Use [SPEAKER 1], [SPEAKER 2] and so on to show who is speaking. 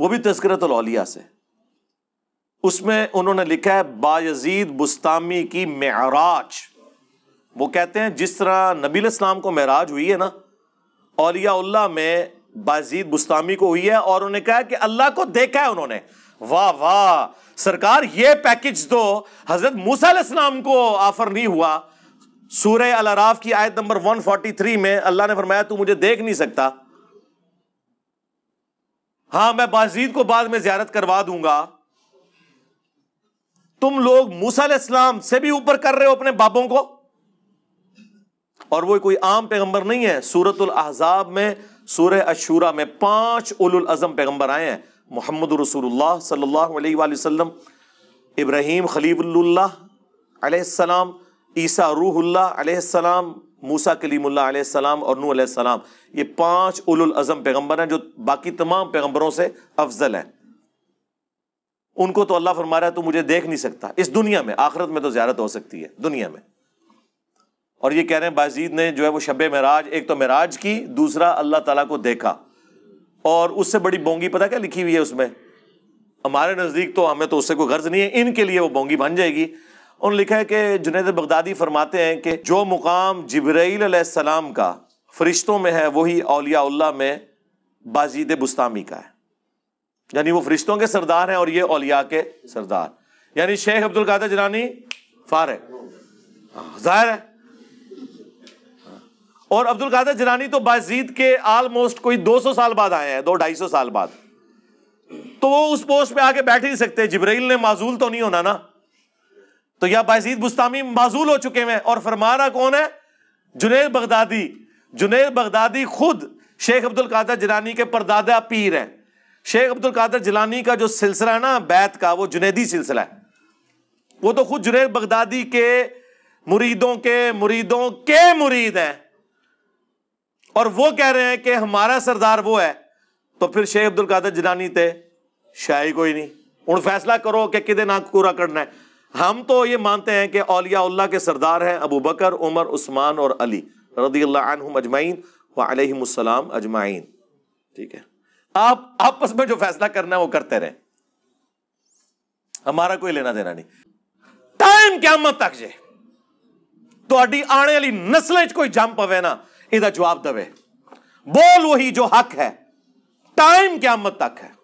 [SPEAKER 1] वो भी तस्करत अलिया से उसमें उन्होंने लिखा है बायजीद बुस्तामी की मराज वो कहते हैं जिस तरह नबील इस्लाम को महराज हुई है ना अलिया में बाजीद बुस्तामी को हुई है और उन्होंने कहा कि अल्लाह को देखा है उन्होंने वाह वाह सरकार ये पैकेज दो हजरत मूसलाम इस्लाम को ऑफर नहीं हुआ सूर्य अलराफ की आयत नंबर 143 में अल्लाह ने फरमाया तू मुझे देख नहीं सकता हाँ मैं बाजीद को बाद में ज्यारत करवा दूंगा तुम लोग मूसलाम से भी ऊपर कर रहे हो अपने बाबों को और वो कोई आम पैगंबर नहीं है सूरत अहजाब में सूर्य अशूरा में पांच उलुल अजम पैगंबर आए हैं मोहम्मद रसूलुल्लाह सल्लल्लाहु अलैहि वसल्लम इब्राहिम खलीबुल्लाम ईसा रूहुल्लाह मूसा कलीमुल्ला सलाम और नू सलाम ये पांच उलुल अज़म पैगम्बर हैं जो बाकी तमाम पैगम्बरों से अफजल हैं उनको तो अल्लाह फरमा रहा है तो मुझे देख नहीं सकता इस दुनिया में आखिरत में तो ज्यारत हो सकती है दुनिया में और ये कह रहे हैं बाजीद ने जो है वो शब महराज एक तो महराज की दूसरा अल्लाह तला को देखा और उससे बड़ी बोंगी पता क्या लिखी हुई है उसमें हमारे नज़दीक तो हमें तो उससे कोई गर्ज नहीं है इनके लिए वो बोंगी बन जाएगी उन लिखा है कि जुनेद बगदादी फरमाते हैं कि जो मुकाम जबरीसम का फरिश्तों में है वही अलिया में बाजीद बुस्तामी का है यानी वो फरिश्तों के सरदार हैं और ये अलिया के सरदार यानी शेख अब्दुल कादर जलानी फार जाहिर है और अब्दुल कादर जलानी तो बाजीद के आलमोस्ट कोई 200 साल बाद आए हैं दो ढाई सौ साल बाद तो वो उस पोस्ट पे आके बैठ ही सकते जबरील ने माजूल तो नहीं होना ना तो यह बाजीद बुस्तामी माजूल हो चुके हैं और फरमाना कौन है जुनेद बगदादी जुनेद बगदादी खुद शेख अब्दुल कादर जिलानी के परदादा पीर है शेख अब्दुल कादर जिलानी का जो सिलसिला है ना बैत का वो जुनेदी सिलसिला है वो तो खुद जुनेद बगदादी के मुरीदों के मुरीदों के मुरीद हैं और वो कह रहे हैं कि हमारा सरदार वो है तो फिर शेख अब्दुल कादर जिलानी थे शाही कोई नहीं हूँ फैसला करो कि कि ना पूरा करना है हम तो ये मानते हैं कि अलियाल्ला के सरदार हैं अबू बकर उमर उस्मान और अली रदी अल्लाम अजमाइन अजमाइन ठीक है आप आपस में जो फैसला करना है वो करते रहे हमारा कोई लेना देना नहीं टाइम क्या मत तक जे तो आने वाली नस्ल कोई जम पवे ना ਨਾ जवाब दवे बोल वही जो हक है टाइम क्या मत तक है